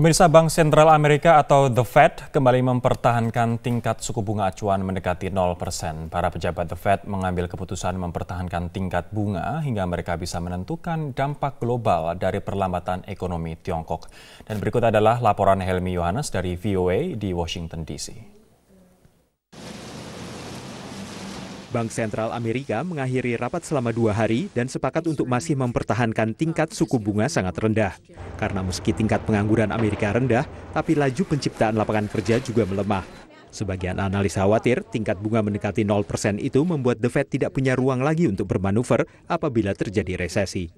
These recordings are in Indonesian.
Pemirsa Bank Sentral Amerika atau The Fed kembali mempertahankan tingkat suku bunga acuan mendekati 0%. Para pejabat The Fed mengambil keputusan mempertahankan tingkat bunga hingga mereka bisa menentukan dampak global dari perlambatan ekonomi Tiongkok. Dan berikut adalah laporan Helmi Yohanes dari VOA di Washington DC. Bank Sentral Amerika mengakhiri rapat selama dua hari dan sepakat untuk masih mempertahankan tingkat suku bunga sangat rendah. Karena meski tingkat pengangguran Amerika rendah, tapi laju penciptaan lapangan kerja juga melemah. Sebagian analis khawatir tingkat bunga mendekati 0% itu membuat The Fed tidak punya ruang lagi untuk bermanuver apabila terjadi resesi.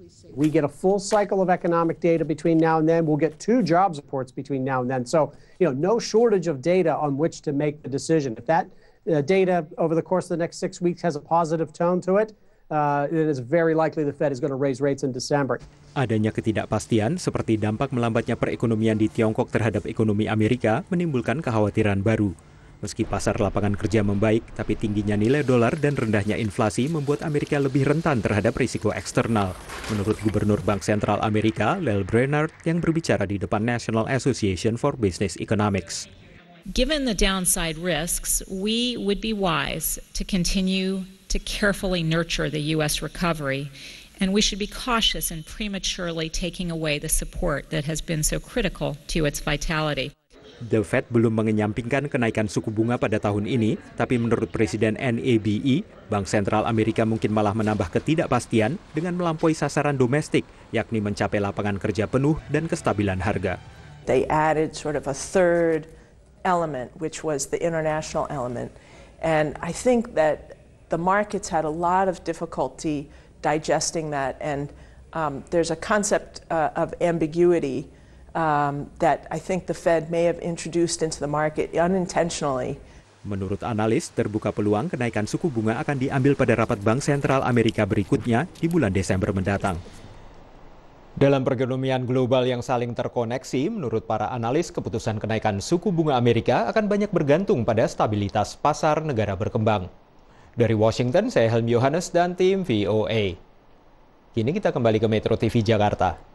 Uh, data over the course of the next six weeks has a positive tone to it, uh, it is very likely the Fed is going to raise rates in December. Adanya ketidakpastian seperti dampak melambatnya perekonomian di Tiongkok terhadap ekonomi Amerika menimbulkan kekhawatiran baru. Meski pasar lapangan kerja membaik, tapi tingginya nilai dolar dan rendahnya inflasi membuat Amerika lebih rentan terhadap risiko eksternal. Menurut Gubernur Bank Sentral Amerika, Lel Brainard, yang berbicara di depan National Association for Business Economics given the downside risks, we would be wise to continue to carefully nurture the U.S. recovery, and we should be cautious in prematurely taking away the support that has been so critical to its vitality. The Fed belum mengenyampingkan kenaikan suku bunga pada tahun ini, tapi menurut Presiden NABE, Bank Sentral Amerika mungkin malah menambah ketidakpastian dengan melampaui sasaran domestik, yakni mencapai lapangan kerja penuh dan kestabilan harga. They added sort of a third element, which was the international element. And I think that the markets had a lot of difficulty digesting that. And um, there's a concept uh, of ambiguity um, that I think the Fed may have introduced into the market unintentionally. Menurut analis, terbuka peluang kenaikan suku bunga akan diambil pada rapat Bank Sentral Amerika berikutnya di bulan Desember mendatang. Dalam perekonomian global yang saling terkoneksi, menurut para analis, keputusan kenaikan suku bunga Amerika akan banyak bergantung pada stabilitas pasar negara berkembang. Dari Washington, saya Helmi Yohanes dan tim VOA. Kini kita kembali ke Metro TV Jakarta.